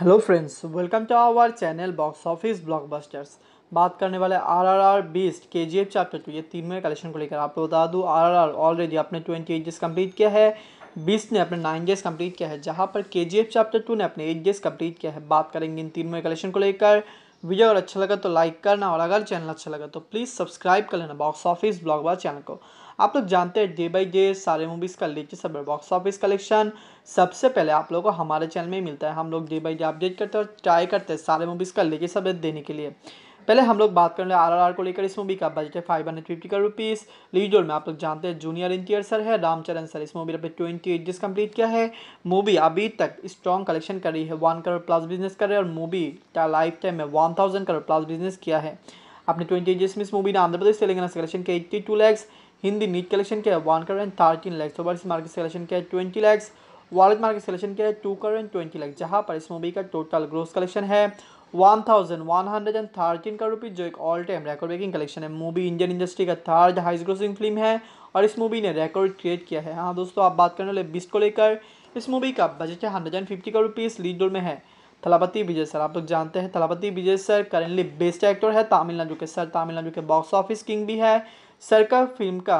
hello friends welcome to our channel box office blockbusters बात करने वाले आर आर आर बीस्ट के जी एफ चैप्टर टू ये तीन में कलेक्शन को लेकर आपको बता दूँ आर आर आर ऑलरेडी अपने ट्वेंटी एट डेज कम्प्लीट किया है बीस ने अपने नाइन डेज कम्प्लीट किया है जहाँ पर के जी एफ चैप्टर टू ने अपने एट डेज कम्प्लीट किया है बात करेंगे इन तीन में कलेक्शन को लेकर वीडियो अगर अच्छा लगा तो लाइक करना और अगर चैनल अच्छा लगा तो प्लीज़ सब्सक्राइब कर लेना box office blockbuster channel को आप लोग जानते हैं डे बाई डे सारे मूवीज़ का लेटेस्ट सब बॉक्स ऑफिस कलेक्शन सबसे पहले आप लोगों को हमारे चैनल में ही मिलता है हम लोग डे बाई डे अपडेट करते हैं और ट्राई करते हैं सारे मूवीज़ का लेटेस्ट अपडेट देने के लिए पहले हम लोग बात कर रहे हैं आर को लेकर इस मूवी का बजट है फाइव हंड्रेड फिफ्टी का रुपीज़ लीड में आप लोग जानते हैं जूनियर एनटीआर सर है रामचरण सर इस मूवी ने ट्वेंटी एट कंप्लीट किया है मूवी अभी तक स्ट्रॉन्ग कलेक्शन कर रही है वन करोड़ प्लस बिजनेस कर रही है और मूवी का लाइफ टाइम में one thousand crore plus business किया है अपने ट्वेंटी एट में इस मूवी ने आंध्र प्रदेश तेलंगाना से कलेक्शन किया eighty two lakhs Hindi net collection किया है one crore and thirteen lakhs over overseas market selection किया है twenty lakhs world market selection किया है two crore and twenty lakhs जहाँ पर इस मूवी का टोटल ग्रोथ कलेक्शन है वन का रुपीज़ जो एक all time record breaking collection है मूवी इंडियन इंडस्ट्री का थर्ड हाइस्ट ग्रोसिंग फिल्म है और इस मूवी ने रिकॉर्ड क्रिएट किया है हाँ दोस्तों आप बात करने वाले बीस को लेकर इस मूवी का बजट है हंड्रेड एंड फिफ्टी का रुपीज़ लीड रोल में है थलापति विजय सर आप लोग जानते हैं Thalapathy Vijay sir currently best actor है तमिलनाडु के सर तमिलनाडु के बॉक्स ऑफिस किंग भी है सर का फिल्म का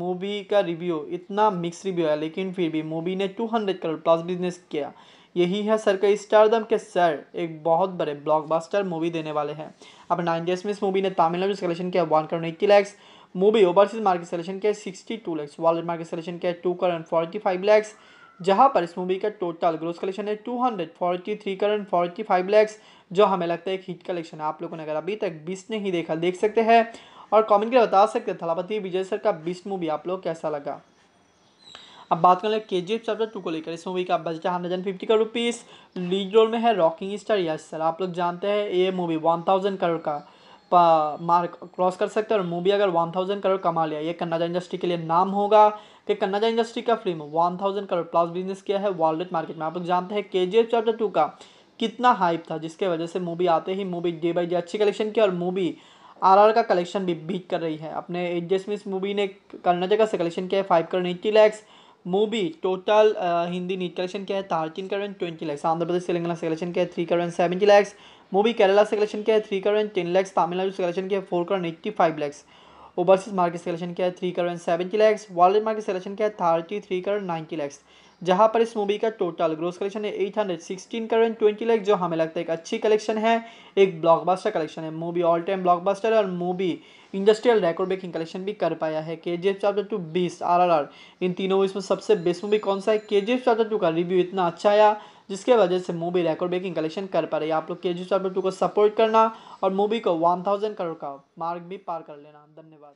मूवी का रिव्यू इतना मिक्स रिव्यू है लेकिन फिर भी मूवी ने 200 करोड़ प्लस बिजनेस किया यही है सर का स्टारदम के सर एक बहुत बड़े ब्लॉकबस्टर मूवी देने वाले हैं अब नाइन डेज में इस मूवी ने तमिलनाडु सेलेक्शन किया one crore eighty lakhs movie overseas market selection किया sixty two lakhs world market selection किया two crore forty five lakhs जहां पर इस मूवी का टोटल ग्रोस कलेक्शन है 243 फोर्टी फाइव लैक्स जो हमें लगता है एक हिट कलेक्शन है आप लोगों ने अगर अभी तक बीस नहीं देखा देख सकते हैं और कमेंट करके बता सकते हैं थलापति विजय सर का बीस मूवी आप लोग कैसा लगा अब बात करें के जी एफ चैप्टर टू को लेकर इस मूवी का budget hundred and fifty crore rupees lead role में है रॉकिंग स्टार यस सर आप लोग जानते हैं ये मूवी वन थाउजेंड करोड़ का मार्क क्रॉस कर सकते हैं और मूवी अगर वन थाउजेंड करोड़ कमा लिया ये कन्नाजा इंडस्ट्री के लिए नाम होगा कि कन्नाजा इंडस्ट्री का film one thousand crore plus business किया है वर्ल्ड मार्केट में आप लोग जानते हैं के जी एफ चैप्टर टू का कितना हाइप था जिसके वजह से मूवी आते ही मूवी डे बाई डे अच्छी कलेक्शन की और मूवी आर आर का कलेक्शन भी बीट कर रही है अपने एडजस्टमेंट मूवी ने कर्नाटका से कलेक्शन किया है five crore eighty lakhs movie total Hindi net collection किया है थर्टीन करोड़ ट्वेंटी लैक्स आंध्र प्रदेश तेलंगाना से कलेक्शन किया है three crore seventy lakhs movie Kerala से कलेक्शन किया है three crore and ten lakhs Tamil Nadu से कलेक्शन किया है four crore eighty five lakhs overseas market से कलेक्शन किया है three crore and seventy lakhs world market से कलेक्शन किया है thirty three crore ninety lakhs जहाँ पर इस मूवी का टोटल ग्रोस कलेक्शन है eight hundred sixteen crore and twenty lakhs जो हमें लगता है एक अच्छी कलेक्शन है एक ब्लॉकबस्टर कलेक्शन है मूवी ऑल टाइम ब्लॉकबस्टर और movie industrial record breaking collection भी कर पाया है K G F chapter two Beast R R R इन तीनों इसमें सबसे बेस्ट मूवी कौन सा है के जी एफ चैप्टर टू का रिव्यू इतना अच्छा आया जिसके वजह से मूवी रिकॉर्ड ब्रेकिंग कलेक्शन कर पा रही है आप लोग के जी टू को सपोर्ट करना और मूवी को वन थाउजेंड करोड़ का मार्ग भी पार कर लेना धन्यवाद